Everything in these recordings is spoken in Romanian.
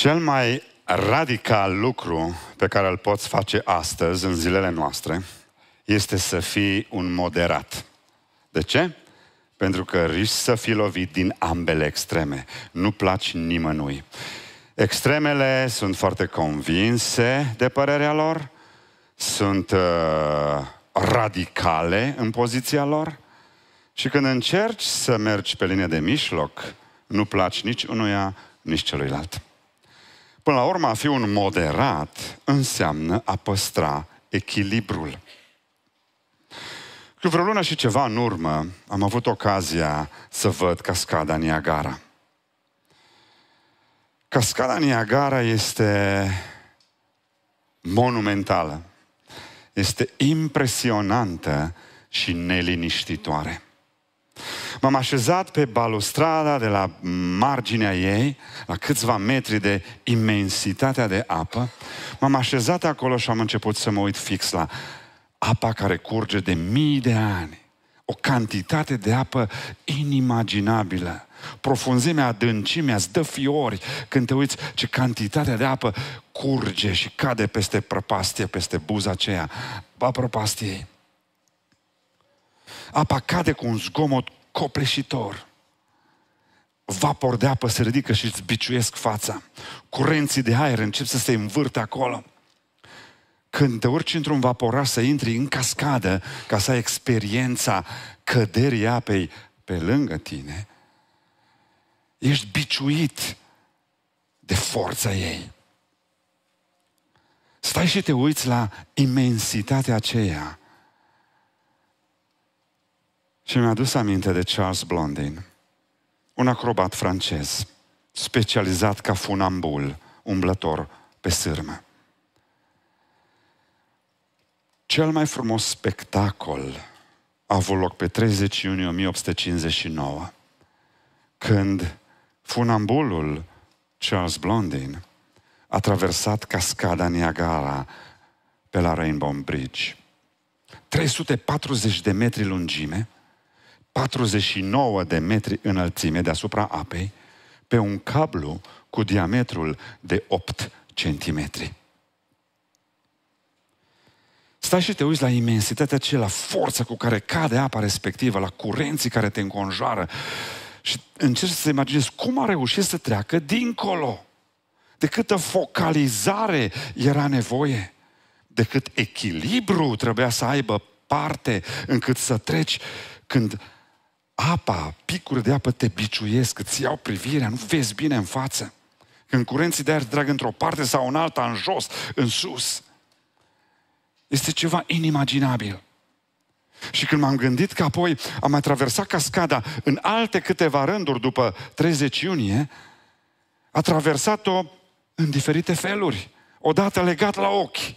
Cel mai radical lucru pe care îl poți face astăzi, în zilele noastre, este să fii un moderat. De ce? Pentru că riști să fii lovit din ambele extreme. Nu placi nimănui. Extremele sunt foarte convinse de părerea lor, sunt uh, radicale în poziția lor și când încerci să mergi pe linie de mijloc, nu placi nici unuia, nici celuilalt. Până la urmă, a fi un moderat înseamnă a păstra echilibrul. Cu vreo lună și ceva în urmă, am avut ocazia să văd cascada Niagara. Cascada Niagara este monumentală, este impresionantă și neliniștitoare. M-am așezat pe balustrada de la marginea ei, la câțiva metri de imensitatea de apă. M-am așezat acolo și am început să mă uit fix la apa care curge de mii de ani. O cantitate de apă inimaginabilă. Profunzimea, adâncimea îți dă fiori când te uiți ce cantitatea de apă curge și cade peste prăpastie, peste buza aceea, a prăpastiei apa cade cu un zgomot copleșitor. Vapor de apă se ridică și îți biciuiesc fața. Curenții de aer încep să se învârte acolo. Când te urci într-un vaporaș să intri în cascadă ca să ai experiența căderii apei pe lângă tine, ești biciuit de forța ei. Stai și te uiți la imensitatea aceea și mi-a dus aminte de Charles Blondin, un acrobat francez, specializat ca funambul, umblător pe sârmă. Cel mai frumos spectacol a avut loc pe 30 iunie 1859, când funambulul Charles Blondin a traversat cascada Niagara pe la Rainbow Bridge. 340 de metri lungime, 49 de metri înălțime deasupra apei pe un cablu cu diametrul de 8 centimetri. Stai și te uiți la imensitatea aceea, la forța cu care cade apa respectivă, la curenții care te înconjoară și încerci să imaginezi cum a reușit să treacă dincolo. De câtă focalizare era nevoie, de cât echilibru trebuia să aibă parte încât să treci când apa, picuri de apă te biciuiesc, îți iau privirea, nu vezi bine în față. Când curenții de aer drag într-o parte sau în alta, în jos, în sus. Este ceva inimaginabil. Și când m-am gândit că apoi am mai traversat cascada în alte câteva rânduri după 30 iunie, a traversat-o în diferite feluri. Odată legat la ochi,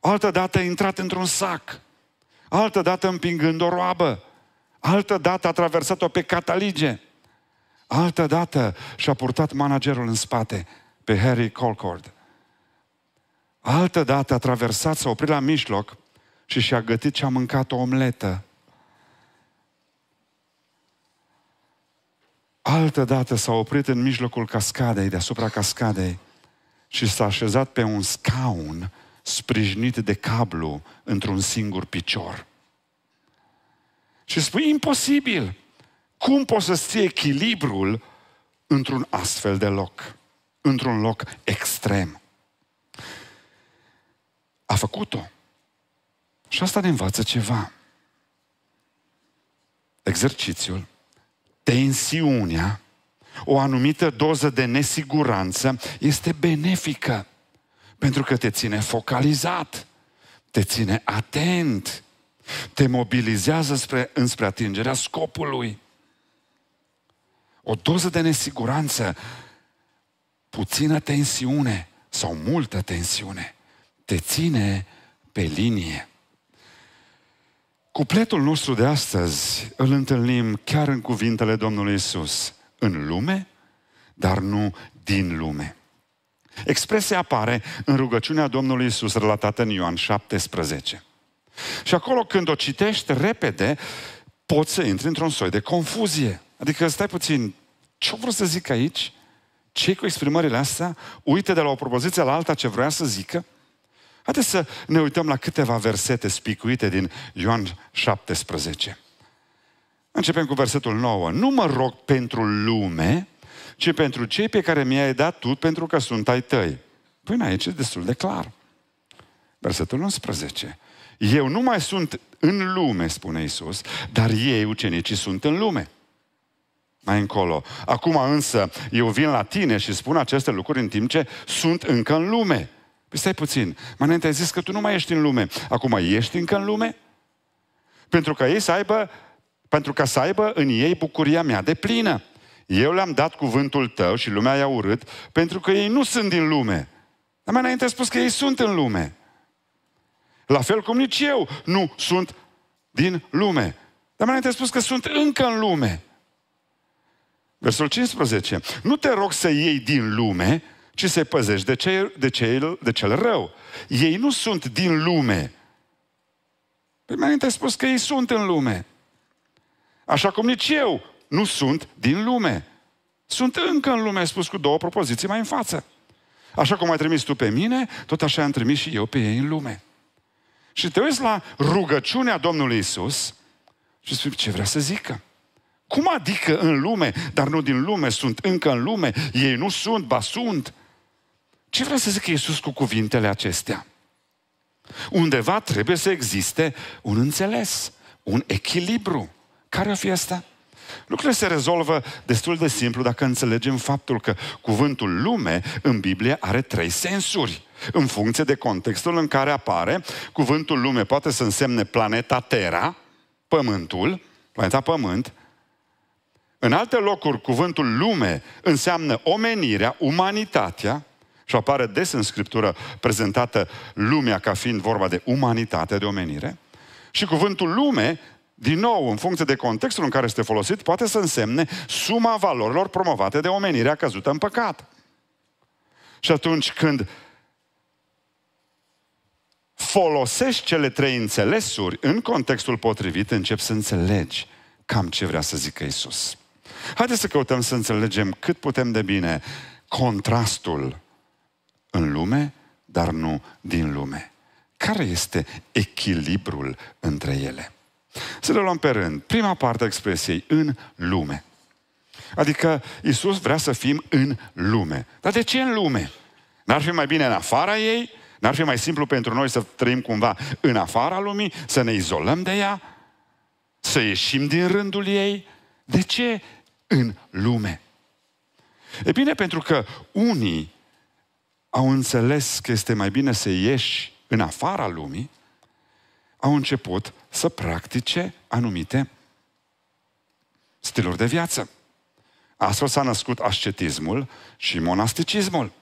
altă dată intrat într-un sac, altă dată împingând o roabă, Altă dată a traversat-o pe Catalige. Altă dată și-a purtat managerul în spate, pe Harry Colcord. Altă dată a traversat, s-a oprit la mijloc și și-a gătit și a mâncat o omletă. Altă dată s-a oprit în mijlocul cascadei, deasupra cascadei și s-a așezat pe un scaun sprijinit de cablu într-un singur picior. Și spui, imposibil. Cum poți să ții echilibrul într-un astfel de loc? Într-un loc extrem. A făcut-o. Și asta ne învață ceva. Exercițiul, tensiunea, o anumită doză de nesiguranță este benefică pentru că te ține focalizat, te ține atent, te mobilizează spre, înspre atingerea scopului. O doză de nesiguranță, puțină tensiune sau multă tensiune, te ține pe linie. Cupletul nostru de astăzi îl întâlnim chiar în cuvintele Domnului Isus, în lume, dar nu din lume. Expresia apare în rugăciunea Domnului Isus relatată în Ioan 17. Și acolo când o citești repede, poți să intri într-un soi de confuzie. Adică stai puțin, ce vreau să zic aici? ce cu exprimările astea? Uite de la o propoziție la alta ce vrea să zică? Haideți să ne uităm la câteva versete spicuite din Ioan 17. Începem cu versetul 9. Nu mă rog pentru lume, ci pentru cei pe care mi-ai dat tu, pentru că sunt ai tăi. Până păi aici e destul de clar. Versetul 11. Eu nu mai sunt în lume, spune Isus, dar ei, ucenicii, sunt în lume. Mai încolo. Acum însă, eu vin la tine și spun aceste lucruri în timp ce sunt încă în lume. Păi stai puțin, mai înainte ai zis că tu nu mai ești în lume. Acum ești încă în lume? Pentru că ei să aibă, pentru ca să aibă în ei bucuria mea de plină. Eu le-am dat cuvântul tău și lumea i-a urât pentru că ei nu sunt din lume. Dar mai înainte ai spus că ei sunt în lume. La fel cum nici eu nu sunt din lume. Dar mai înainte spus că sunt încă în lume. Versul 15. Nu te rog să iei din lume, ci să-i păzești de, ce? de, ce de cel rău. Ei nu sunt din lume. Păi mai înainte spus că ei sunt în lume. Așa cum nici eu nu sunt din lume. Sunt încă în lume, ai spus cu două propoziții mai în față. Așa cum ai trimis tu pe mine, tot așa am trimis și eu pe ei în lume. Și te uiți la rugăciunea Domnului Isus și spui, ce vrea să zică? Cum adică în lume, dar nu din lume, sunt încă în lume, ei nu sunt, ba sunt. Ce vrea să zică Iisus cu cuvintele acestea? Undeva trebuie să existe un înțeles, un echilibru. Care o fi asta? Lucrurile se rezolvă destul de simplu dacă înțelegem faptul că cuvântul lume în Biblie are trei sensuri în funcție de contextul în care apare. Cuvântul lume poate să însemne planeta Terra, pământul, planeta pământ. În alte locuri, cuvântul lume înseamnă omenirea, umanitatea, și apare des în Scriptură prezentată lumea ca fiind vorba de umanitate, de omenire. Și cuvântul lume, din nou, în funcție de contextul în care este folosit, poate să însemne suma valorilor promovate de omenirea căzută în păcat. Și atunci când folosești cele trei înțelesuri în contextul potrivit, începi să înțelegi cam ce vrea să zică Isus. Haideți să căutăm să înțelegem cât putem de bine contrastul în lume, dar nu din lume. Care este echilibrul între ele? Să le luăm pe rând. Prima parte a expresiei, în lume. Adică Isus vrea să fim în lume. Dar de ce în lume? N-ar fi mai bine în afara ei? N-ar fi mai simplu pentru noi să trăim cumva în afara lumii, să ne izolăm de ea, să ieșim din rândul ei? De ce în lume? E bine, pentru că unii au înțeles că este mai bine să ieși în afara lumii, au început să practice anumite stiluri de viață. Astfel s-a născut ascetismul și monasticismul.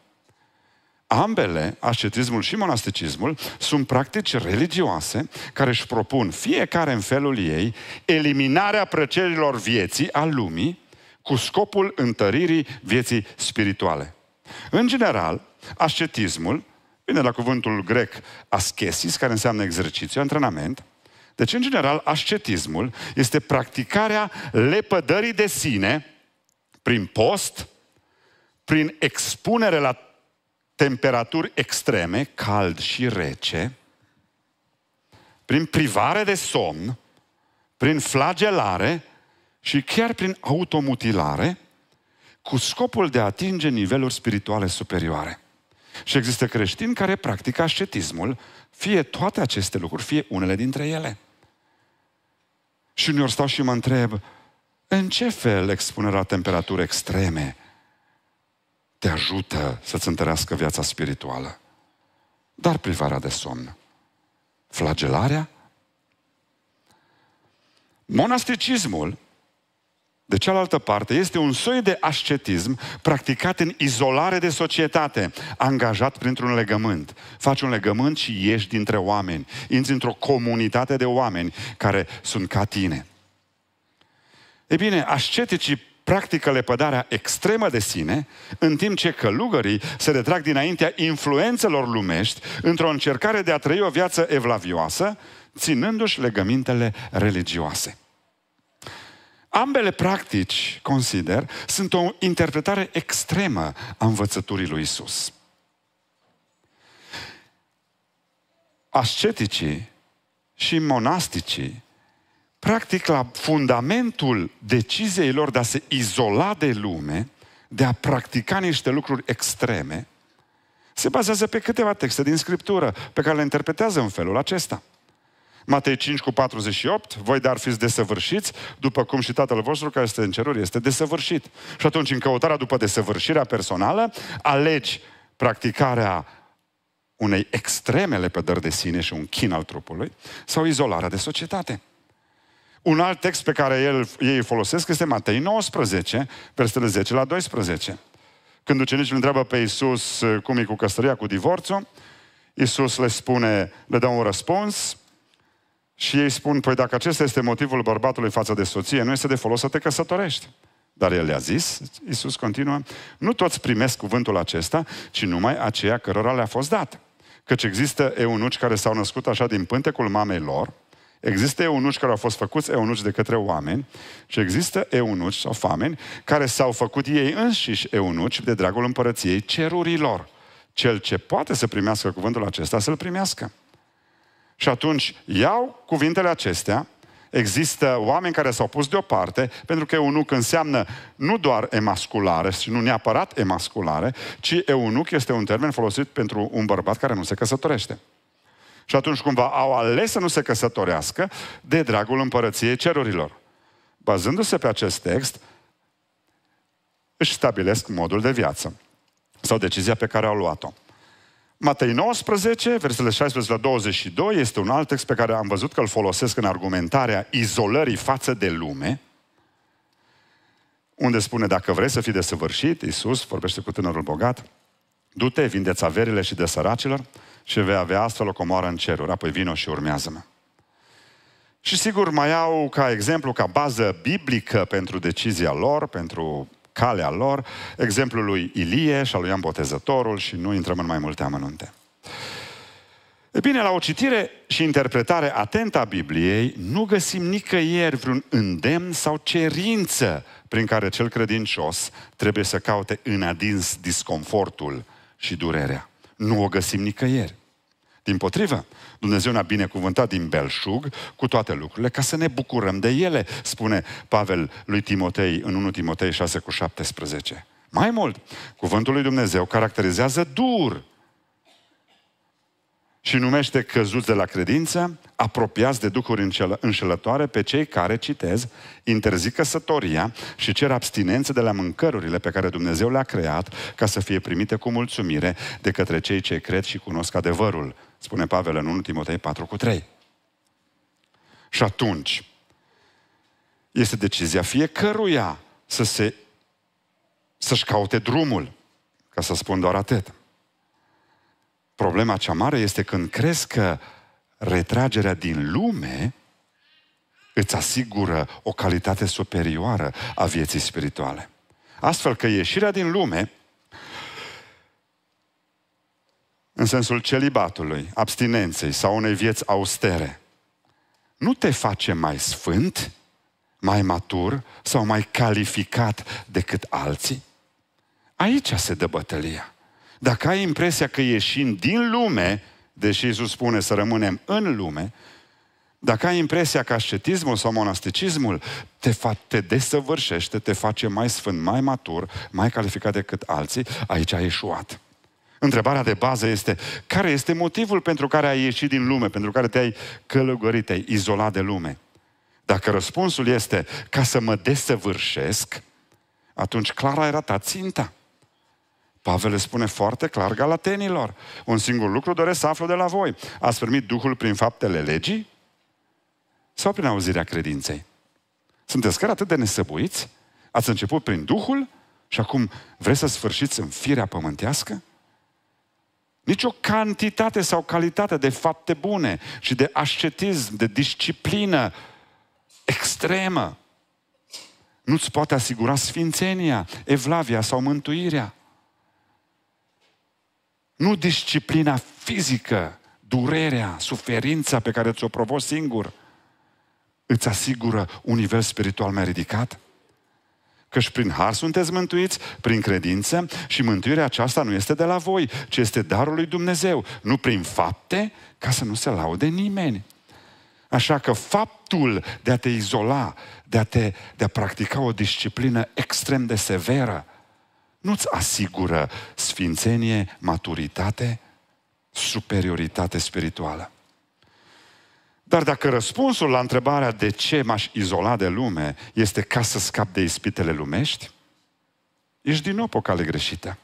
Ambele, ascetismul și monasticismul, sunt practici religioase care își propun fiecare în felul ei eliminarea plăcerilor vieții a lumii cu scopul întăririi vieții spirituale. În general, ascetismul vine la cuvântul grec ascesis, care înseamnă exercițiu, antrenament. Deci, în general, ascetismul este practicarea lepădării de sine prin post, prin expunere la temperaturi extreme, cald și rece, prin privare de somn, prin flagelare și chiar prin automutilare, cu scopul de a atinge niveluri spirituale superioare. Și există creștini care practică ascetismul, fie toate aceste lucruri, fie unele dintre ele. Și uneori stau și mă întreb, în ce fel expunerea la temperaturi extreme te ajută să-ți întărească viața spirituală. Dar privarea de somn. Flagelarea? Monasticismul, de cealaltă parte, este un soi de ascetism practicat în izolare de societate, angajat printr-un legământ. Faci un legământ și ieși dintre oameni, intri într-o comunitate de oameni care sunt ca tine. E bine, asceticii practică lepădarea extremă de sine, în timp ce călugării se retrag dinaintea influențelor lumești într-o încercare de a trăi o viață evlavioasă, ținându-și legămintele religioase. Ambele practici, consider, sunt o interpretare extremă a învățăturii lui Isus. Asceticii și monasticii practic la fundamentul deciziei lor de a se izola de lume, de a practica niște lucruri extreme, se bazează pe câteva texte din Scriptură pe care le interpretează în felul acesta. Matei 5 cu 48, voi dar fiți desăvârșiți, după cum și Tatăl vostru care este în ceruri este desăvârșit. Și atunci, în căutarea după desăvârșirea personală, alegi practicarea unei extremele lepădări de sine și un chin al trupului sau izolarea de societate. Un alt text pe care el, ei îl folosesc este Matei 19, versetele 10 la 12. Când ucenicii îl întreabă pe Iisus eh, cum e cu căsătoria, cu divorțul, Iisus le spune, le dă un răspuns și ei spun, păi dacă acesta este motivul bărbatului față de soție, nu este de folos să te căsătorești. Dar el le-a zis, Iisus continuă, nu toți primesc cuvântul acesta, ci numai aceia cărora le-a fost dat. Căci există eunuci care s-au născut așa din pântecul mamei lor, Există eunuci care au fost făcuți eunuci de către oameni și există eunuci sau oameni care s-au făcut ei înșiși eunuci de dragul împărăției cerurilor. Cel ce poate să primească cuvântul acesta, să-l primească. Și atunci iau cuvintele acestea, există oameni care s-au pus deoparte, pentru că eunuc înseamnă nu doar emasculare și nu neapărat emasculare, ci eunuc este un termen folosit pentru un bărbat care nu se căsătorește. Și atunci cumva au ales să nu se căsătorească de dragul împărăției cerurilor. Bazându-se pe acest text, își stabilesc modul de viață sau decizia pe care au luat-o. Matei 19, versetele 16 la 22, este un alt text pe care am văzut că îl folosesc în argumentarea izolării față de lume, unde spune, dacă vrei să fii desăvârșit, Iisus vorbește cu tânărul bogat, du-te, vindeți averile și de săracilor ce vei avea astfel o comoară în ceruri. Apoi vino și urmează-mă. Și sigur mai au ca exemplu, ca bază biblică pentru decizia lor, pentru calea lor, exemplul lui Ilie și al lui Ian Botezătorul și nu intrăm în mai multe amănunte. E bine, la o citire și interpretare atentă a Bibliei, nu găsim nicăieri vreun îndemn sau cerință prin care cel credincios trebuie să caute în adins disconfortul și durerea. Nu o găsim nicăieri. Din potrivă, Dumnezeu ne-a binecuvântat din belșug cu toate lucrurile ca să ne bucurăm de ele, spune Pavel lui Timotei în 1 Timotei 6 cu 17. Mai mult, cuvântul lui Dumnezeu caracterizează dur și numește căzuți de la credință, apropiați de ducuri înșelătoare pe cei care, citez, interzic căsătoria și cer abstinență de la mâncărurile pe care Dumnezeu le-a creat ca să fie primite cu mulțumire de către cei ce cred și cunosc adevărul spune Pavel în 1 Timotei 4 cu 3. Și atunci, este decizia fiecăruia să se, să-și caute drumul, ca să spun doar atât. Problema cea mare este când crezi că retragerea din lume îți asigură o calitate superioară a vieții spirituale. Astfel că ieșirea din lume în sensul celibatului, abstinenței sau unei vieți austere, nu te face mai sfânt, mai matur sau mai calificat decât alții? Aici se dă bătălia. Dacă ai impresia că ieșim din lume, deși Iisus spune să rămânem în lume, dacă ai impresia că ascetismul sau monasticismul te, fa- te desăvârșește, te face mai sfânt, mai matur, mai calificat decât alții, aici ai eșuat. Întrebarea de bază este, care este motivul pentru care ai ieșit din lume, pentru care te-ai călugărit, te-ai izolat de lume? Dacă răspunsul este ca să mă desăvârșesc, atunci Clara era ratat ținta. Pavel spune foarte clar galatenilor, un singur lucru doresc să aflu de la voi. Ați primit Duhul prin faptele legii? Sau prin auzirea credinței? Sunteți chiar atât de nesăbuiți? Ați început prin Duhul și acum vreți să sfârșiți în firea pământească? Nici o cantitate sau calitate de fapte bune și de ascetism, de disciplină extremă nu-ți poate asigura sfințenia, evlavia sau mântuirea. Nu disciplina fizică, durerea, suferința pe care ți-o provoci singur, îți asigură un nivel spiritual mai ridicat? Căci prin har sunteți mântuiți, prin credință și mântuirea aceasta nu este de la voi, ci este darul lui Dumnezeu, nu prin fapte, ca să nu se laude nimeni. Așa că faptul de a te izola, de a, te, de a practica o disciplină extrem de severă, nu-ți asigură sfințenie, maturitate, superioritate spirituală. Dar dacă răspunsul la întrebarea de ce m-aș izola de lume este ca să scap de ispitele lumești, ești din nou pe o cale greșită.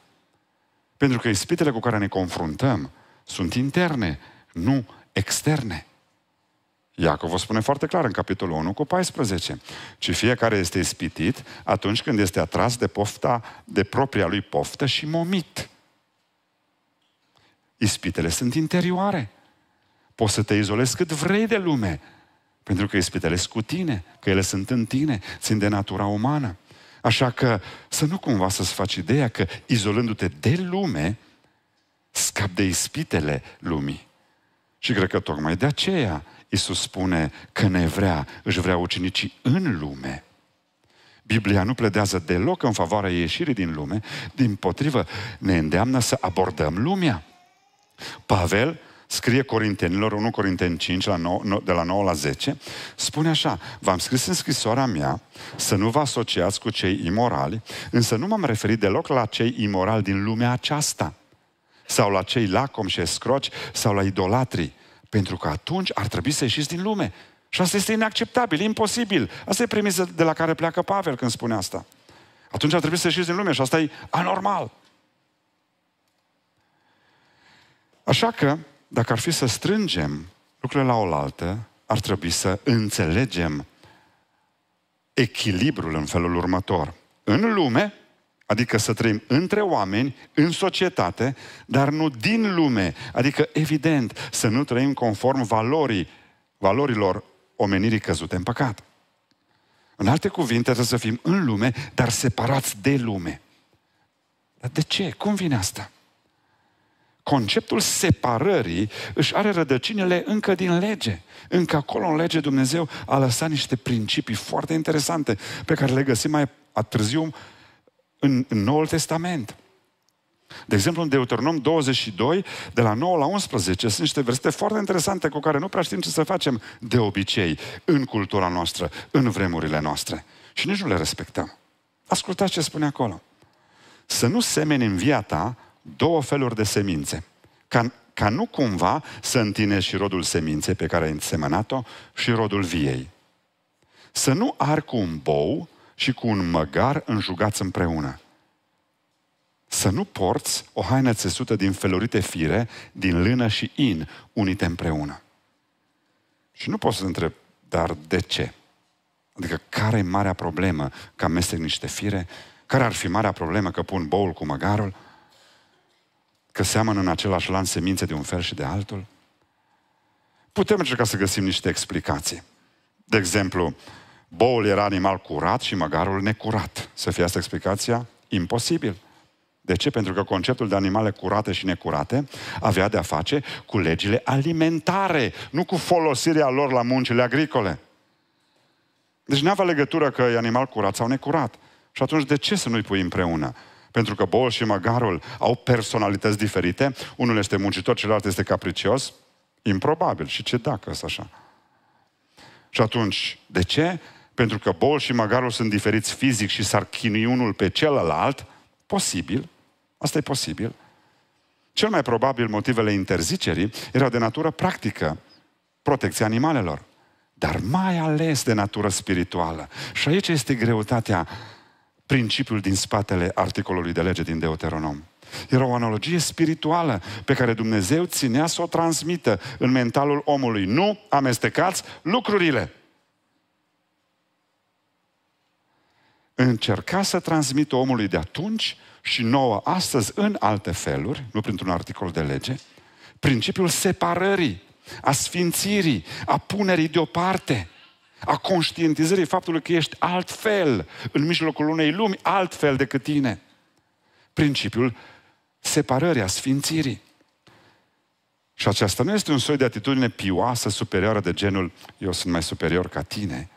Pentru că ispitele cu care ne confruntăm sunt interne, nu externe. Iacov vă spune foarte clar în capitolul 1 cu 14. Ci fiecare este ispitit atunci când este atras de pofta, de propria lui poftă și momit. Ispitele sunt interioare. Poți să te izolezi cât vrei de lume, pentru că ispitele cu tine, că ele sunt în tine, țin de natura umană. Așa că să nu cumva să-ți faci ideea că izolându-te de lume, scapi de ispitele lumii. Și cred că tocmai de aceea Isus spune că ne vrea, își vrea ucenicii în lume. Biblia nu pledează deloc în favoarea ieșirii din lume, din potrivă ne îndeamnă să abordăm lumea. Pavel scrie Corintenilor, 1 Corinteni 5, la 9, de la 9 la 10, spune așa, v-am scris în scrisoarea mea să nu vă asociați cu cei imorali, însă nu m-am referit deloc la cei imorali din lumea aceasta, sau la cei lacom și escroci, sau la idolatrii, pentru că atunci ar trebui să ieșiți din lume. Și asta este inacceptabil, imposibil. Asta e premisa de la care pleacă Pavel când spune asta. Atunci ar trebui să ieșiți din lume și asta e anormal. Așa că dacă ar fi să strângem lucrurile la oaltă, ar trebui să înțelegem echilibrul în felul următor. În lume, adică să trăim între oameni, în societate, dar nu din lume, adică evident să nu trăim conform valorii, valorilor omenirii căzute în păcat. În alte cuvinte, trebuie să fim în lume, dar separați de lume. Dar de ce? Cum vine asta? conceptul separării își are rădăcinile încă din lege. Încă acolo în lege Dumnezeu a lăsat niște principii foarte interesante pe care le găsim mai târziu în, în Noul Testament. De exemplu, în Deuteronom 22, de la 9 la 11, sunt niște versete foarte interesante cu care nu prea știm ce să facem de obicei în cultura noastră, în vremurile noastre. Și nici nu le respectăm. Ascultați ce spune acolo. Să nu semeni în viața două feluri de semințe. Ca, ca nu cumva să întine și rodul seminței pe care ai însemănat-o și rodul viei. Să nu ar cu un bou și cu un măgar înjugați împreună. Să nu porți o haină țesută din felurite fire, din lână și in, unite împreună. Și nu poți să întreb, dar de ce? Adică care e marea problemă că amestec niște fire? Care ar fi marea problemă că pun boul cu măgarul? că seamănă în același lan semințe de un fel și de altul? Putem încerca să găsim niște explicații. De exemplu, boul era animal curat și măgarul necurat. Să fie asta explicația? Imposibil. De ce? Pentru că conceptul de animale curate și necurate avea de-a face cu legile alimentare, nu cu folosirea lor la muncile agricole. Deci nu avea legătură că e animal curat sau necurat. Și atunci de ce să nu-i pui împreună? pentru că Boul și Magarul au personalități diferite. Unul este muncitor, celălalt este capricios. Improbabil. Și ce dacă este așa? Și atunci, de ce? Pentru că Boul și Magarul sunt diferiți fizic și s-ar chinui unul pe celălalt. Posibil. Asta e posibil. Cel mai probabil motivele interzicerii erau de natură practică, protecția animalelor, dar mai ales de natură spirituală. Și aici este greutatea principiul din spatele articolului de lege din Deuteronom. Era o analogie spirituală pe care Dumnezeu ținea să o transmită în mentalul omului. Nu amestecați lucrurile. Încerca să transmită omului de atunci și nouă astăzi în alte feluri, nu printr-un articol de lege, principiul separării, a sfințirii, a punerii deoparte – a conștientizării faptului că ești altfel în mijlocul unei lumi, altfel decât tine. Principiul separării, a sfințirii. Și aceasta nu este un soi de atitudine pioasă, superioară de genul eu sunt mai superior ca tine,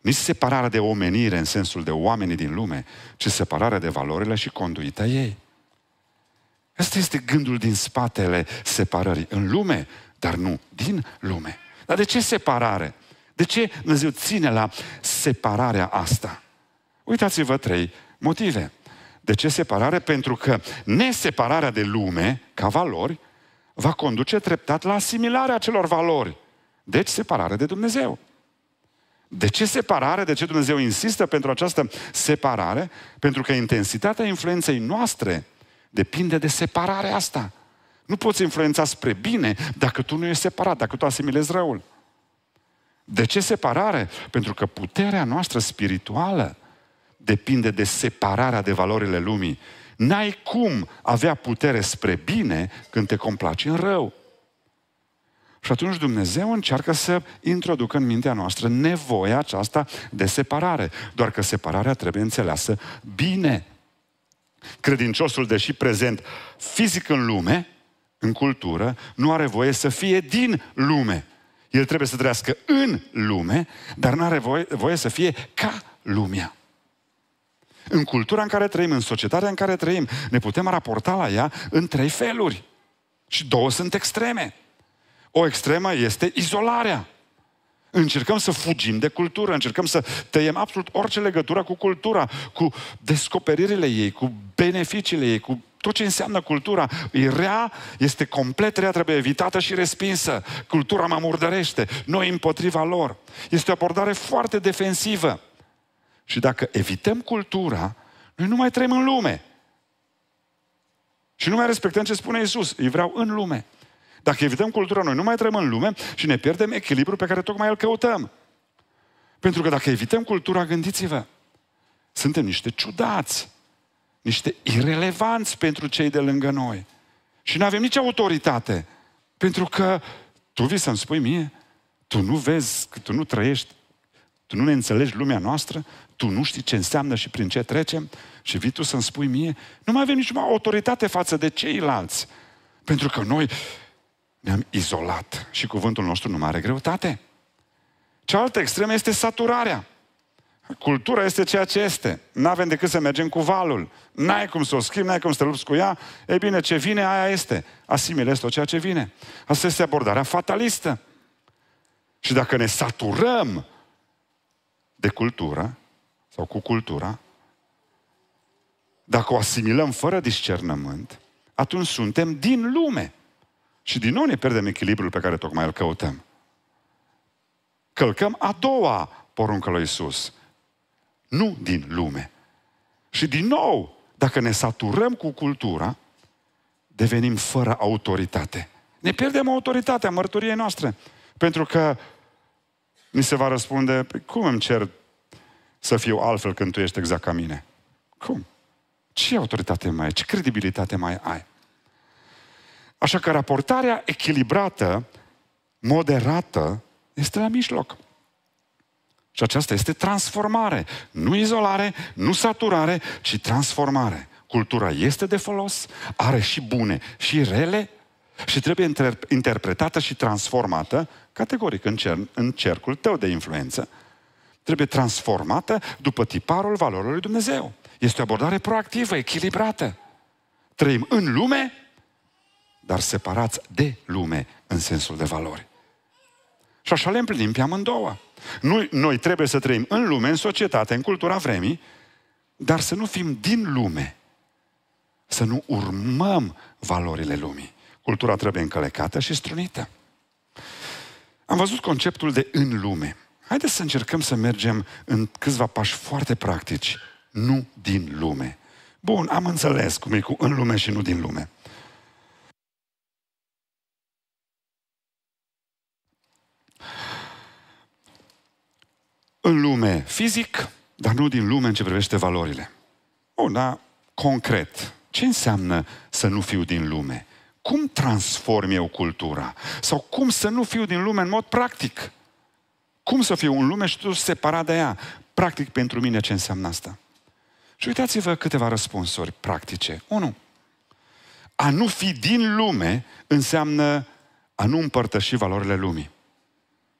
nici separarea de omenire în sensul de oamenii din lume, ci separarea de valorile și conduita ei. Asta este gândul din spatele separării în lume, dar nu din lume. Dar de ce separare? De ce Dumnezeu ține la separarea asta? Uitați-vă trei motive. De ce separare? Pentru că nesepararea de lume, ca valori, va conduce treptat la asimilarea acelor valori. Deci separare de Dumnezeu. De ce separare? De ce Dumnezeu insistă pentru această separare? Pentru că intensitatea influenței noastre depinde de separarea asta. Nu poți influența spre bine dacă tu nu ești separat, dacă tu asimilezi răul. De ce separare? Pentru că puterea noastră spirituală depinde de separarea de valorile lumii. N-ai cum avea putere spre bine când te complaci în rău. Și atunci Dumnezeu încearcă să introducă în mintea noastră nevoia aceasta de separare. Doar că separarea trebuie înțeleasă bine. Credinciosul, deși prezent fizic în lume, în cultură, nu are voie să fie din lume. El trebuie să trăiască în lume, dar nu are voie, voie să fie ca lumea. În cultura în care trăim, în societatea în care trăim, ne putem raporta la ea în trei feluri. Și două sunt extreme. O extremă este izolarea. Încercăm să fugim de cultură, încercăm să tăiem absolut orice legătură cu cultura, cu descoperirile ei, cu beneficiile ei, cu tot ce înseamnă cultura e rea, este complet rea, trebuie evitată și respinsă. Cultura mă murdărește, noi împotriva lor. Este o abordare foarte defensivă. Și dacă evităm cultura, noi nu mai trăim în lume. Și nu mai respectăm ce spune Isus. Îi vreau în lume. Dacă evităm cultura, noi nu mai trăim în lume și ne pierdem echilibrul pe care tocmai îl căutăm. Pentru că dacă evităm cultura, gândiți-vă, suntem niște ciudați niște irelevanți pentru cei de lângă noi. Și nu avem nici autoritate. Pentru că tu vii să-mi spui mie, tu nu vezi, că tu nu trăiești, tu nu ne înțelegi lumea noastră, tu nu știi ce înseamnă și prin ce trecem și vii tu să-mi spui mie, nu mai avem nicio autoritate față de ceilalți. Pentru că noi ne-am izolat și cuvântul nostru nu mai are greutate. Cealaltă extremă este saturarea. Cultura este ceea ce este. Nu avem decât să mergem cu valul. N-ai cum să o schimbi, n-ai cum să te lupți cu ea. Ei bine, ce vine, aia este. Asimilezi tot ceea ce vine. Asta este abordarea fatalistă. Și dacă ne saturăm de cultură, sau cu cultura, dacă o asimilăm fără discernământ, atunci suntem din lume. Și din nou ne pierdem echilibrul pe care tocmai îl căutăm. Călcăm a doua poruncă lui Isus nu din lume. Și din nou, dacă ne saturăm cu cultura, devenim fără autoritate. Ne pierdem autoritatea mărturiei noastre. Pentru că ni se va răspunde, păi cum îmi cer să fiu altfel când tu ești exact ca mine? Cum? Ce autoritate mai ai? Ce credibilitate mai ai? Așa că raportarea echilibrată, moderată, este la mijloc. Și aceasta este transformare. Nu izolare, nu saturare, ci transformare. Cultura este de folos, are și bune și rele și trebuie inter- interpretată și transformată, categoric în, cer- în cercul tău de influență, trebuie transformată după tiparul valorilor Dumnezeu. Este o abordare proactivă, echilibrată. Trăim în lume, dar separați de lume în sensul de valori. Și așa le împlinim pe amândouă. Noi, noi trebuie să trăim în lume, în societate, în cultura vremii, dar să nu fim din lume. Să nu urmăm valorile lumii. Cultura trebuie încălecată și strunită. Am văzut conceptul de în lume. Haideți să încercăm să mergem în câțiva pași foarte practici, nu din lume. Bun, am înțeles cum e cu în lume și nu din lume. în lume fizic, dar nu din lume în ce privește valorile. Una, concret, ce înseamnă să nu fiu din lume? Cum transform eu cultura? Sau cum să nu fiu din lume în mod practic? Cum să fiu în lume și tu separat de ea? Practic pentru mine ce înseamnă asta? Și uitați-vă câteva răspunsuri practice. Unu, A nu fi din lume înseamnă a nu împărtăși valorile lumii.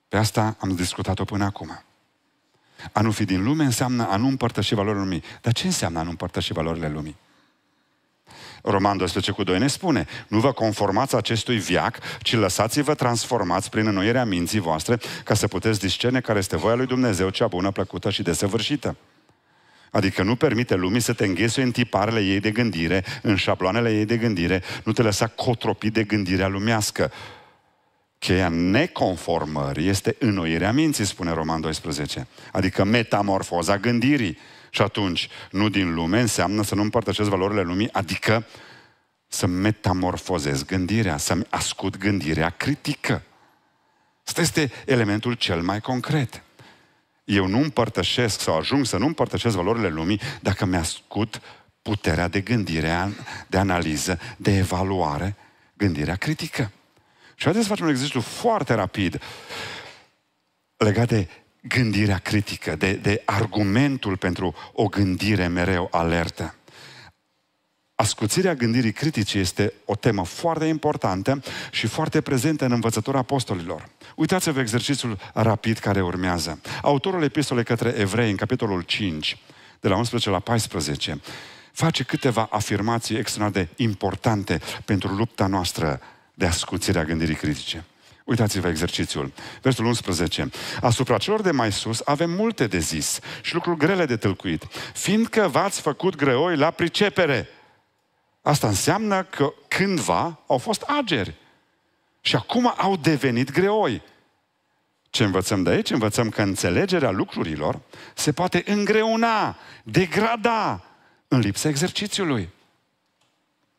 Pe asta am discutat-o până acum. A nu fi din lume înseamnă a nu împărtăși valorile lumii. Dar ce înseamnă a nu împărtăși valorile lumii? Roman 12 cu 2 ne spune, nu vă conformați acestui viac, ci lăsați-vă transformați prin înnoierea minții voastre ca să puteți discerne care este voia lui Dumnezeu, cea bună, plăcută și desăvârșită. Adică nu permite lumii să te înghesuie în tiparele ei de gândire, în șabloanele ei de gândire, nu te lăsa cotropit de gândirea lumească. Cheia neconformării este înnoirea minții, spune Roman 12. Adică metamorfoza gândirii. Și atunci, nu din lume înseamnă să nu împărtășesc valorile lumii, adică să metamorfozez gândirea, să-mi ascult gândirea critică. Asta este elementul cel mai concret. Eu nu împărtășesc sau ajung să nu împărtășesc valorile lumii dacă mi-ascult puterea de gândire, de analiză, de evaluare, gândirea critică. Și haideți să facem un exercițiu foarte rapid legat de gândirea critică, de, de argumentul pentru o gândire mereu alertă. Ascuțirea gândirii critice este o temă foarte importantă și foarte prezentă în învățătura apostolilor. Uitați-vă exercițiul rapid care urmează. Autorul epistolei către evrei, în capitolul 5, de la 11 la 14, face câteva afirmații extraordinar de importante pentru lupta noastră de ascuțirea gândirii critice. Uitați-vă exercițiul. Versul 11. Asupra celor de mai sus avem multe de zis și lucruri grele de tâlcuit, fiindcă v-ați făcut greoi la pricepere. Asta înseamnă că cândva au fost ageri și acum au devenit greoi. Ce învățăm de aici? Învățăm că înțelegerea lucrurilor se poate îngreuna, degrada în lipsa exercițiului.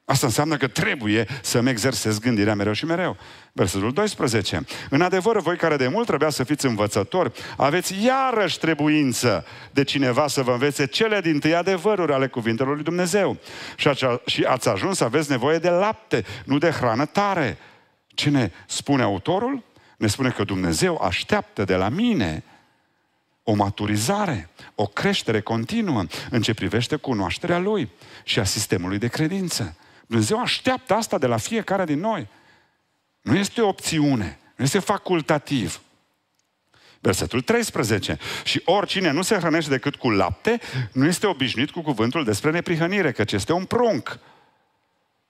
Asta înseamnă că trebuie să-mi exersez gândirea mereu și mereu. Versetul 12. În adevăr, voi care de mult trebuia să fiți învățători, aveți iarăși trebuință de cineva să vă învețe cele din tâi adevăruri ale cuvintelor lui Dumnezeu. Și, acea, și ați ajuns să aveți nevoie de lapte, nu de hrană tare. Cine spune autorul? Ne spune că Dumnezeu așteaptă de la mine o maturizare, o creștere continuă în ce privește cunoașterea Lui și a sistemului de credință. Dumnezeu așteaptă asta de la fiecare din noi. Nu este o opțiune, nu este facultativ. Versetul 13. Și oricine nu se hrănește decât cu lapte, nu este obișnuit cu cuvântul despre neprihănire, căci este un prunc.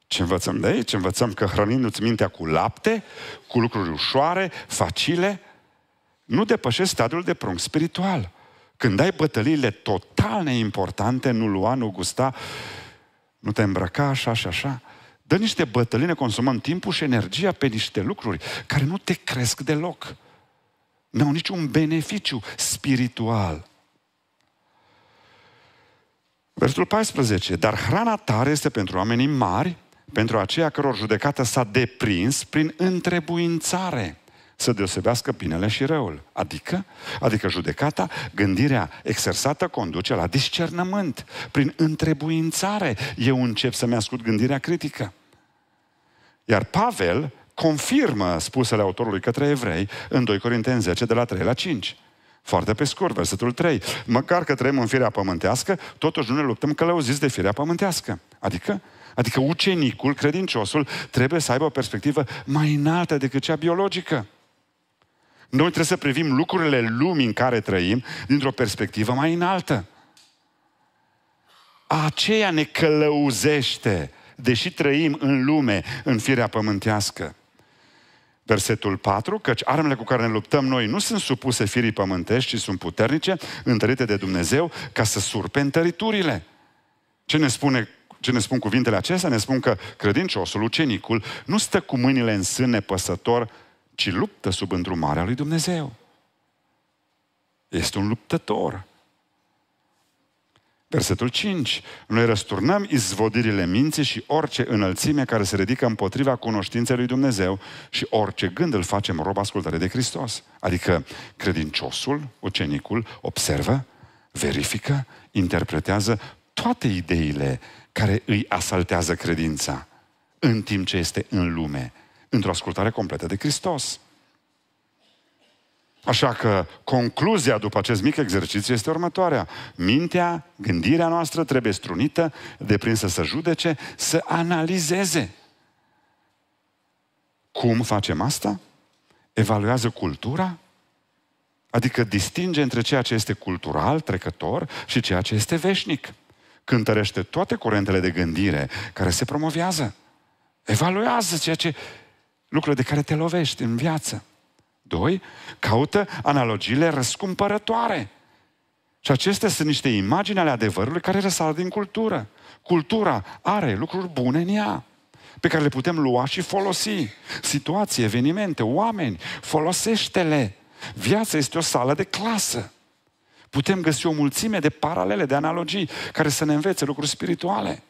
Ce învățăm de aici? Învățăm că hrănindu-ți mintea cu lapte, cu lucruri ușoare, facile, nu depășești stadiul de prunc spiritual. Când ai bătăliile total neimportante, nu lua, nu gusta, nu te îmbrăca așa și așa. Dă niște bătălii, ne consumăm timpul și energia pe niște lucruri care nu te cresc deloc. N-au niciun beneficiu spiritual. Versul 14. Dar hrana tare este pentru oamenii mari, pentru aceia căror judecată s-a deprins prin întrebuințare să deosebească binele și răul. Adică, adică judecata, gândirea exersată conduce la discernământ, prin întrebuințare. Eu încep să-mi ascult gândirea critică. Iar Pavel confirmă spusele autorului către evrei în 2 Corinteni 10, de la 3 la 5. Foarte pe scurt, versetul 3. Măcar că trăim în firea pământească, totuși nu ne luptăm zis de firea pământească. Adică, adică ucenicul, credinciosul, trebuie să aibă o perspectivă mai înaltă decât cea biologică. Noi trebuie să privim lucrurile lumii în care trăim dintr-o perspectivă mai înaltă. Aceea ne călăuzește, deși trăim în lume, în firea pământească. Versetul 4, căci armele cu care ne luptăm noi nu sunt supuse firii pământești, ci sunt puternice, întărite de Dumnezeu, ca să surpe întăriturile. Ce ne spune ce ne spun cuvintele acestea? Ne spun că credinciosul, ucenicul, nu stă cu mâinile în sân nepăsător ci luptă sub îndrumarea lui Dumnezeu. Este un luptător. Versetul 5. Noi răsturnăm izvodirile minții și orice înălțime care se ridică împotriva cunoștinței lui Dumnezeu și orice gând îl facem rob ascultare de Hristos. Adică credinciosul, ucenicul, observă, verifică, interpretează toate ideile care îi asaltează credința în timp ce este în lume într-o ascultare completă de Hristos. Așa că concluzia după acest mic exercițiu este următoarea. Mintea, gândirea noastră trebuie strunită, deprinsă să judece, să analizeze. Cum facem asta? Evaluează cultura? Adică distinge între ceea ce este cultural, trecător și ceea ce este veșnic. Cântărește toate curentele de gândire care se promovează. Evaluează ceea ce lucruri de care te lovești în viață. Doi, caută analogiile răscumpărătoare. Și acestea sunt niște imagini ale adevărului care răsar din cultură. Cultura are lucruri bune în ea pe care le putem lua și folosi. Situații, evenimente, oameni, folosește-le. Viața este o sală de clasă. Putem găsi o mulțime de paralele, de analogii care să ne învețe lucruri spirituale,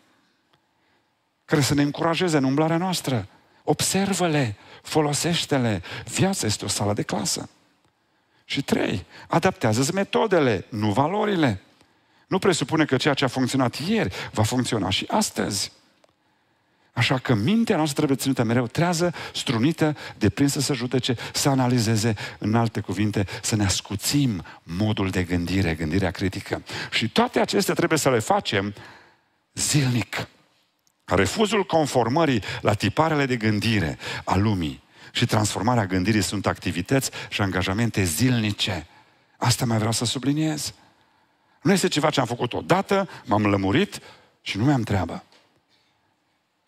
care să ne încurajeze în umblarea noastră, observă-le, folosește-le. Viața este o sală de clasă. Și trei, adaptează-ți metodele, nu valorile. Nu presupune că ceea ce a funcționat ieri va funcționa și astăzi. Așa că mintea noastră trebuie ținută mereu trează, strunită, deprinsă să judece, să analizeze, în alte cuvinte, să ne ascuțim modul de gândire, gândirea critică. Și toate acestea trebuie să le facem zilnic. Refuzul conformării la tiparele de gândire a lumii și transformarea gândirii sunt activități și angajamente zilnice. Asta mai vreau să subliniez. Nu este ceva ce am făcut odată, m-am lămurit și nu mi-am treabă.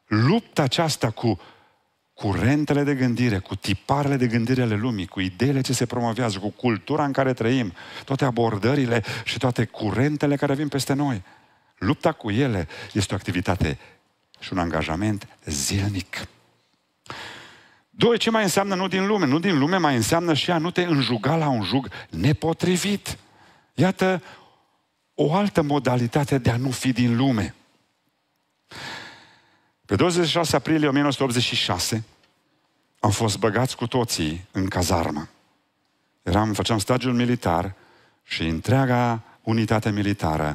Lupta aceasta cu curentele de gândire, cu tiparele de gândire ale lumii, cu ideile ce se promovează, cu cultura în care trăim, toate abordările și toate curentele care vin peste noi. Lupta cu ele este o activitate și un angajament zilnic. Doi, ce mai înseamnă nu din lume? Nu din lume mai înseamnă și a nu te înjuga la un jug nepotrivit. Iată o altă modalitate de a nu fi din lume. Pe 26 aprilie 1986 am fost băgați cu toții în cazarmă. Eram, făceam stagiul militar și întreaga unitate militară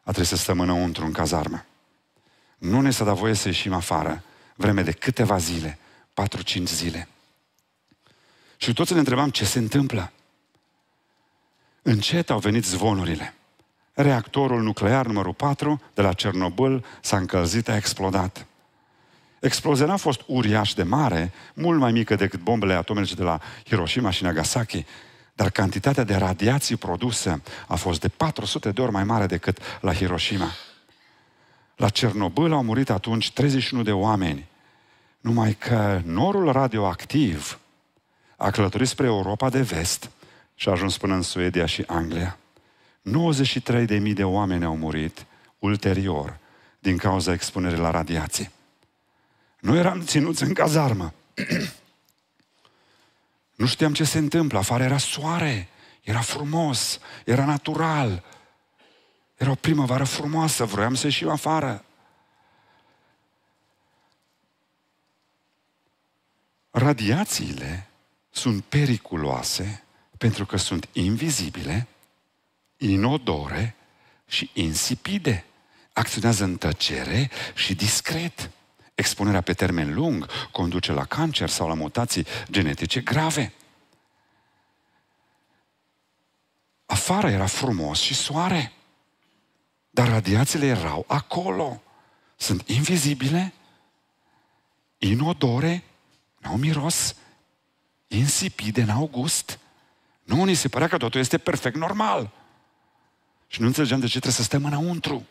a trebuit să stăm înăuntru în cazarmă. Nu ne s-a dat voie să ieșim afară vreme de câteva zile, 4-5 zile. Și toți ne întrebam ce se întâmplă. Încet au venit zvonurile. Reactorul nuclear numărul 4 de la Cernobâl s-a încălzit, a explodat. Explozia n-a fost uriaș de mare, mult mai mică decât bombele atomice de la Hiroshima și Nagasaki, dar cantitatea de radiații produse a fost de 400 de ori mai mare decât la Hiroshima. La Cernobâl au murit atunci 31 de oameni, numai că norul radioactiv a călătorit spre Europa de vest și a ajuns până în Suedia și Anglia. 93.000 de oameni au murit ulterior din cauza expunerii la radiații. Noi eram ținuți în cazarmă. nu știam ce se întâmplă, afară era soare, era frumos, era natural, era o primăvară frumoasă, vroiam să ieșim afară. Radiațiile sunt periculoase pentru că sunt invizibile, inodore și insipide. Acționează în tăcere și discret. Expunerea pe termen lung conduce la cancer sau la mutații genetice grave. Afară era frumos și soare. Dar radiațiile erau acolo. Sunt invizibile, inodore, n-au miros, insipide, n-au gust. Nu, ni se părea că totul este perfect normal. Și nu înțelegeam de ce trebuie să stăm înăuntru.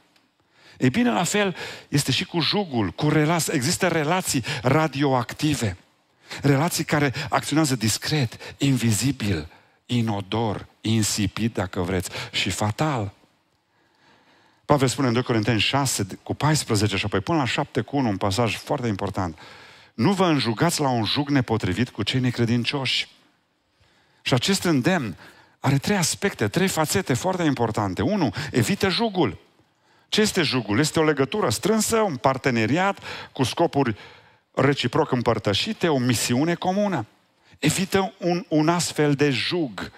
E bine, la fel este și cu jugul, cu relații. Există relații radioactive. Relații care acționează discret, invizibil, inodor, insipid, dacă vreți, și fatal. Pavel spune în 2 Corinteni 6 cu 14 și apoi până la 7 cu 1, un pasaj foarte important. Nu vă înjugați la un jug nepotrivit cu cei necredincioși. Și acest îndemn are trei aspecte, trei fațete foarte importante. Unu, evită jugul. Ce este jugul? Este o legătură strânsă, un parteneriat cu scopuri reciproc împărtășite, o misiune comună. Evită un, un astfel de jug.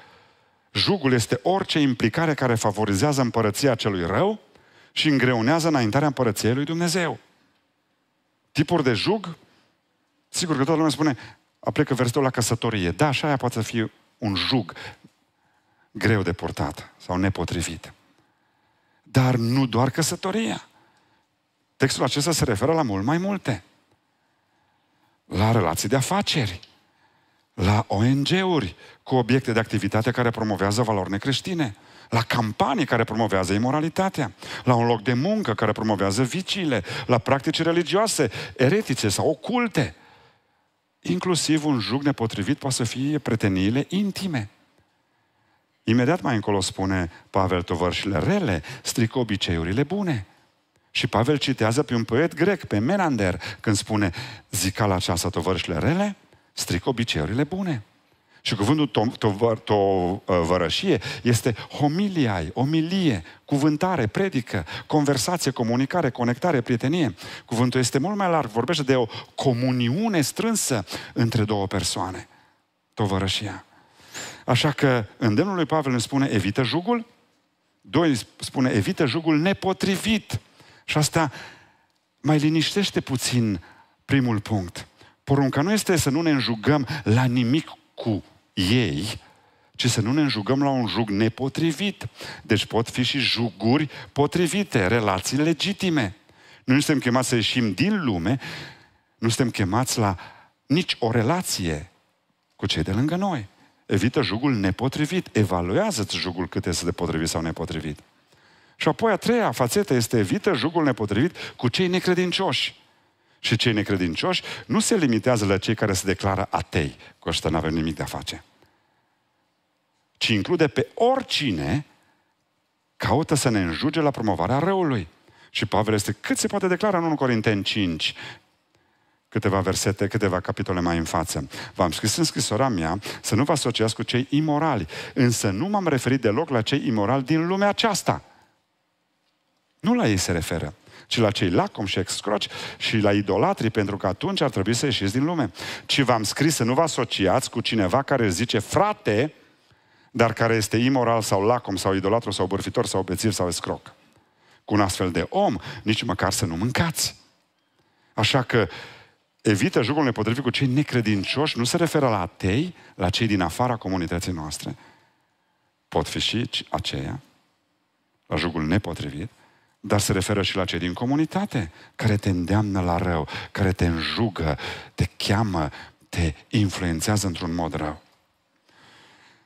Jugul este orice implicare care favorizează împărăția celui rău, și îngreunează înaintarea împărăției lui Dumnezeu. Tipuri de jug? Sigur că toată lumea spune, aplică versetul la căsătorie. Da, așa aia poate fi un jug greu de portat sau nepotrivit. Dar nu doar căsătoria. Textul acesta se referă la mult mai multe. La relații de afaceri la ONG-uri cu obiecte de activitate care promovează valori necreștine, la campanii care promovează imoralitatea, la un loc de muncă care promovează viciile, la practici religioase, eretice sau oculte. Inclusiv un jug nepotrivit poate să fie preteniile intime. Imediat mai încolo spune Pavel tovărșile rele, strică obiceiurile bune. Și Pavel citează pe un poet grec, pe Menander, când spune la aceasta tovărșile rele, stric obiceiurile bune. Și cuvântul to- tovărășie uh, este homiliai, omilie, cuvântare, predică, conversație, comunicare, conectare, prietenie. Cuvântul este mult mai larg, vorbește de o comuniune strânsă între două persoane. Tovărășia. Așa că îndemnul lui Pavel ne spune evită jugul, doi spune evită jugul nepotrivit. Și asta mai liniștește puțin primul punct. Porunca nu este să nu ne înjugăm la nimic cu ei, ci să nu ne înjugăm la un jug nepotrivit. Deci pot fi și juguri potrivite, relații legitime. Nu suntem chemați să ieșim din lume, nu suntem chemați la nici o relație cu cei de lângă noi. Evită jugul nepotrivit, evaluează-ți jugul cât este de potrivit sau nepotrivit. Și apoi a treia fațetă este evită jugul nepotrivit cu cei necredincioși. Și cei necredincioși nu se limitează la cei care se declară atei, cu ăștia nu avem nimic de a face. Ci include pe oricine caută să ne înjuge la promovarea răului. Și Pavel este cât se poate declara în 1 Corinteni 5, câteva versete, câteva capitole mai în față. V-am scris în scrisoarea mea să nu vă asociați cu cei imorali, însă nu m-am referit deloc la cei imorali din lumea aceasta. Nu la ei se referă ci la cei lacom și excroci și la idolatri, pentru că atunci ar trebui să ieșiți din lume. Ci v-am scris să nu vă asociați cu cineva care zice, frate, dar care este imoral sau lacom sau idolatru sau bârfitor sau bețiv sau escroc. Cu un astfel de om, nici măcar să nu mâncați. Așa că evită jugul nepotrivit cu cei necredincioși, nu se referă la atei, la cei din afara comunității noastre. Pot fi și aceia, la jugul nepotrivit, dar se referă și la cei din comunitate, care te îndeamnă la rău, care te înjugă, te cheamă, te influențează într-un mod rău.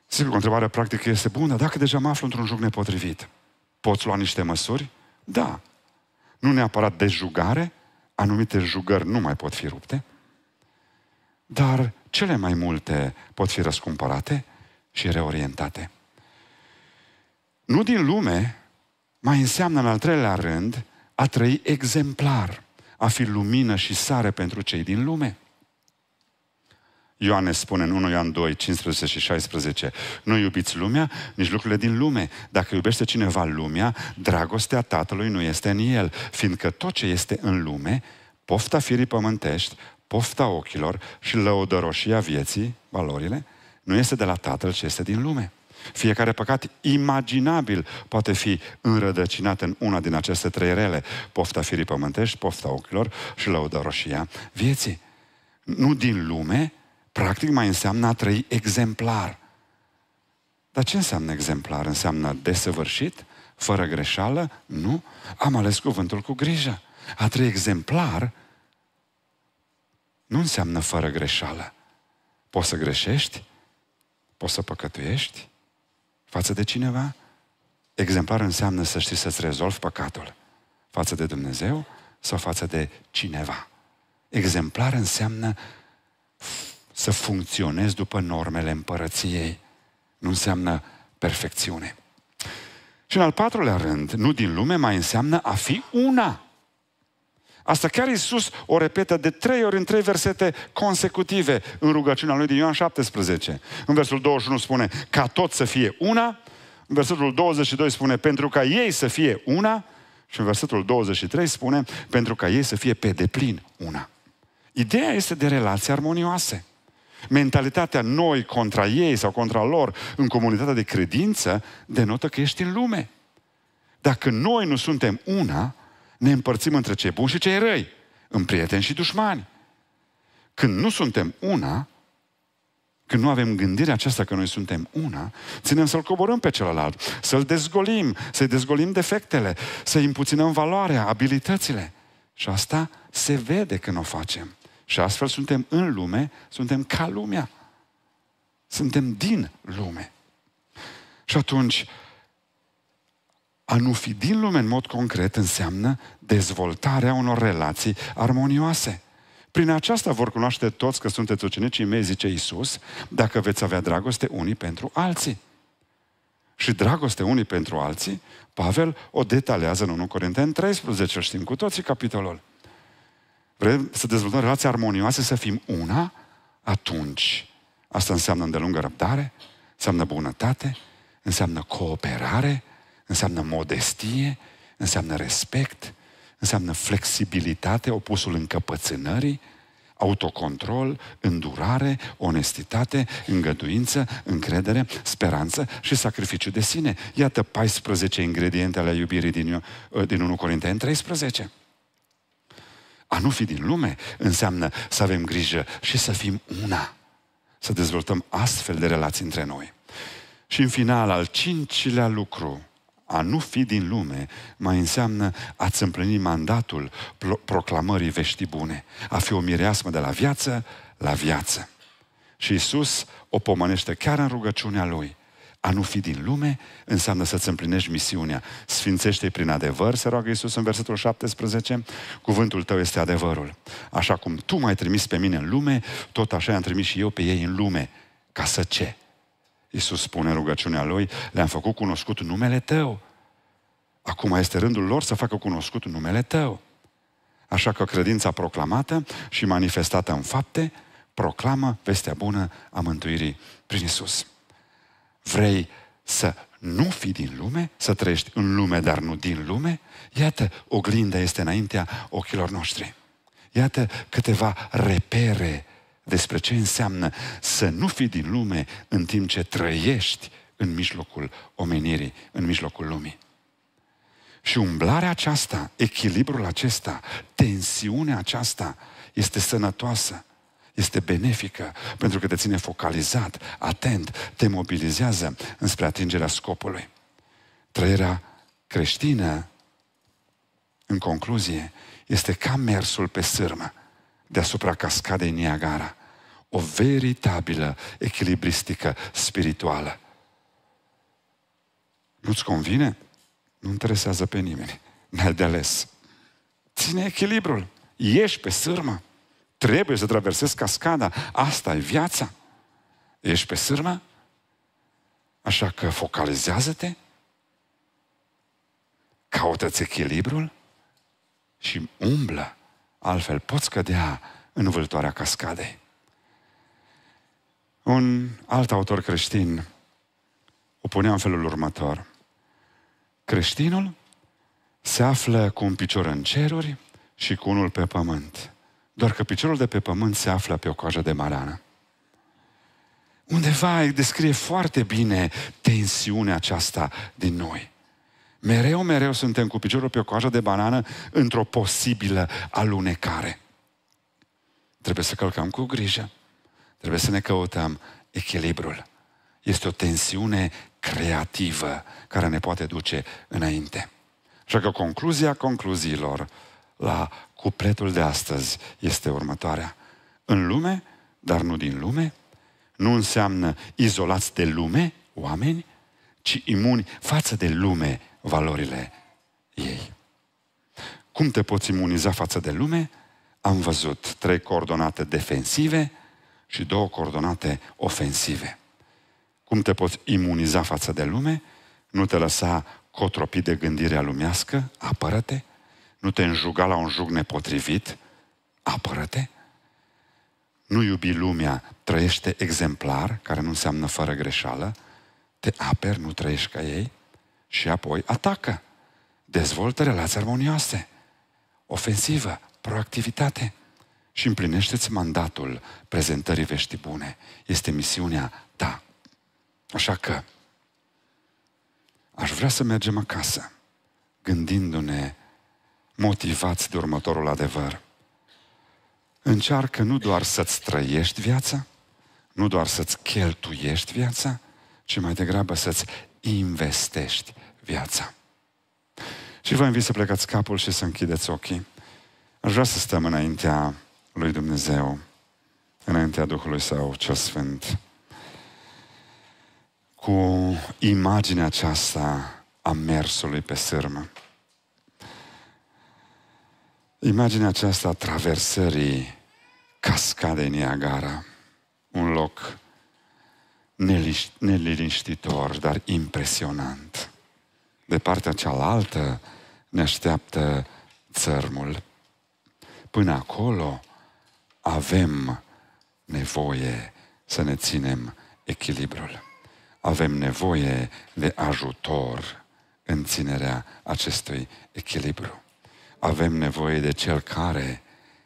Sigur, o întrebare practică este bună, dacă deja mă aflu într-un jug nepotrivit, poți lua niște măsuri? Da. Nu neapărat de jugare, anumite jugări nu mai pot fi rupte, dar cele mai multe pot fi răscumpărate și reorientate. Nu din lume, mai înseamnă în al treilea rând a trăi exemplar, a fi lumină și sare pentru cei din lume. Ioan spune în 1 Ioan 2, 15 și 16, nu iubiți lumea, nici lucrurile din lume. Dacă iubește cineva lumea, dragostea Tatălui nu este în el, fiindcă tot ce este în lume, pofta firii pământești, pofta ochilor și lăudăroșia vieții, valorile, nu este de la Tatăl, ce este din lume. Fiecare păcat imaginabil poate fi înrădăcinat în una din aceste trei rele. Pofta firii pământești, pofta ochilor și roșia vieții. Nu din lume, practic mai înseamnă a trăi exemplar. Dar ce înseamnă exemplar? Înseamnă desăvârșit? Fără greșeală? Nu. Am ales cuvântul cu grijă. A trăi exemplar nu înseamnă fără greșeală. Poți să greșești, poți să păcătuiești, față de cineva, exemplar înseamnă să știi să-ți rezolvi păcatul față de Dumnezeu sau față de cineva. Exemplar înseamnă să funcționezi după normele împărăției. Nu înseamnă perfecțiune. Și în al patrulea rând, nu din lume, mai înseamnă a fi una Asta chiar Iisus o repetă de trei ori în trei versete consecutive în rugăciunea lui din Ioan 17. În versul 21 spune, ca tot să fie una, în versetul 22 spune, pentru ca ei să fie una, și în versetul 23 spune, pentru ca ei să fie pe deplin una. Ideea este de relații armonioase. Mentalitatea noi contra ei sau contra lor în comunitatea de credință denotă că ești în lume. Dacă noi nu suntem una, ne împărțim între cei buni și cei răi, în prieteni și dușmani. Când nu suntem una, când nu avem gândirea aceasta că noi suntem una, ținem să-l coborăm pe celălalt, să-l dezgolim, să-i dezgolim defectele, să-i împuținăm valoarea, abilitățile. Și asta se vede când o facem. Și astfel suntem în lume, suntem ca lumea. Suntem din lume. Și atunci, a nu fi din lume în mod concret înseamnă dezvoltarea unor relații armonioase. Prin aceasta vor cunoaște toți că sunteți ucenicii mei, zice Iisus, dacă veți avea dragoste unii pentru alții. Și dragoste unii pentru alții, Pavel o detalează în 1 Corinteni 13, știm cu toții capitolul. Vrem să dezvoltăm relații armonioase, să fim una, atunci asta înseamnă îndelungă răbdare, înseamnă bunătate, înseamnă cooperare, Înseamnă modestie, înseamnă respect, înseamnă flexibilitate, opusul încăpățânării, autocontrol, îndurare, onestitate, îngăduință, încredere, speranță și sacrificiu de sine. Iată 14 ingrediente ale iubirii din, ă, din 1 Corinteni 13. A nu fi din lume înseamnă să avem grijă și să fim una, să dezvoltăm astfel de relații între noi. Și în final, al cincilea lucru a nu fi din lume mai înseamnă a-ți împlini mandatul proclamării veștii bune, a fi o mireasmă de la viață la viață. Și Isus o pomănește chiar în rugăciunea Lui. A nu fi din lume înseamnă să-ți împlinești misiunea. Sfințește-i prin adevăr, se roagă Iisus în versetul 17, cuvântul tău este adevărul. Așa cum tu m-ai trimis pe mine în lume, tot așa i-am trimis și eu pe ei în lume. Ca să ce? Iisus spune în rugăciunea Lui, le-am făcut cunoscut numele Tău. Acum este rândul lor să facă cunoscut numele Tău. Așa că credința proclamată și manifestată în fapte proclamă vestea bună a mântuirii prin Isus. Vrei să nu fi din lume, să trăiești în lume, dar nu din lume? Iată, oglinda este înaintea ochilor noștri. Iată câteva repere despre ce înseamnă să nu fii din lume în timp ce trăiești în mijlocul omenirii, în mijlocul lumii. Și umblarea aceasta, echilibrul acesta, tensiunea aceasta este sănătoasă, este benefică, pentru că te ține focalizat, atent, te mobilizează înspre atingerea scopului. Trăirea creștină, în concluzie, este ca mersul pe sârmă deasupra cascadei Niagara. O veritabilă echilibristică spirituală. Nu-ți convine? Nu interesează pe nimeni. N-ai de ales. Ține echilibrul. Ești pe sârmă. Trebuie să traversezi cascada. Asta e viața. Ești pe sârmă? Așa că focalizează-te. Caută-ți echilibrul și umblă Altfel poți cădea în vâltoarea cascadei. Un alt autor creștin o punea în felul următor. Creștinul se află cu un picior în ceruri și cu unul pe pământ. Doar că piciorul de pe pământ se află pe o coajă de marană. Undeva descrie foarte bine tensiunea aceasta din noi. Mereu, mereu suntem cu piciorul pe o coajă de banană într-o posibilă alunecare. Trebuie să călcăm cu grijă. Trebuie să ne căutăm echilibrul. Este o tensiune creativă care ne poate duce înainte. Așa că concluzia concluziilor la cupletul de astăzi este următoarea. În lume, dar nu din lume, nu înseamnă izolați de lume, oameni, ci imuni față de lume valorile ei. Cum te poți imuniza față de lume? Am văzut trei coordonate defensive și două coordonate ofensive. Cum te poți imuniza față de lume? Nu te lăsa cotropit de gândirea lumească, apără-te. Nu te înjuga la un jug nepotrivit, apără-te. Nu iubi lumea, trăiește exemplar, care nu înseamnă fără greșeală, te aperi, nu trăiești ca ei și apoi atacă. Dezvoltă relații armonioase, ofensivă, proactivitate și împlinește-ți mandatul prezentării veștii bune. Este misiunea ta. Așa că aș vrea să mergem acasă gândindu-ne motivați de următorul adevăr. Încearcă nu doar să-ți trăiești viața, nu doar să-ți cheltuiești viața, ci mai degrabă să-ți investești viața. Și vă invit să plecați capul și să închideți ochii. Aș vrea să stăm înaintea lui Dumnezeu, înaintea Duhului Său cel Sfânt, cu imaginea aceasta a mersului pe sârmă. Imaginea aceasta a traversării cascadei Niagara, un loc neliniștitor, dar impresionant. De partea cealaltă ne așteaptă țărmul. Până acolo avem nevoie să ne ținem echilibrul. Avem nevoie de ajutor în ținerea acestui echilibru. Avem nevoie de cel care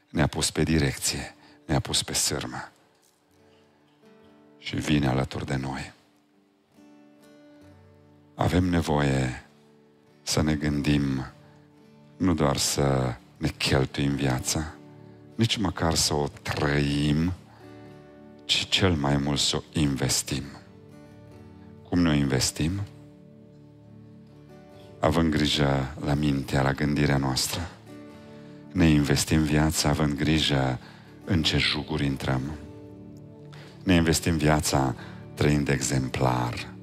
ne-a pus pe direcție, ne-a pus pe sârmă și vine alături de noi. Avem nevoie să ne gândim nu doar să ne cheltuim viața, nici măcar să o trăim, ci cel mai mult să o investim. Cum noi investim? Având grijă la mintea, la gândirea noastră. Ne investim viața având grijă în ce juguri intrăm ne investim viața trăind exemplar.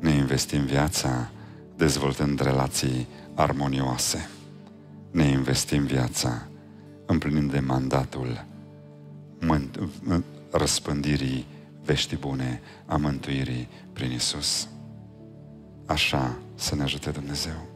Ne investim viața dezvoltând relații armonioase. Ne investim viața împlinind de mandatul mânt- răspândirii veștii bune a mântuirii prin Isus. Așa să ne ajute Dumnezeu.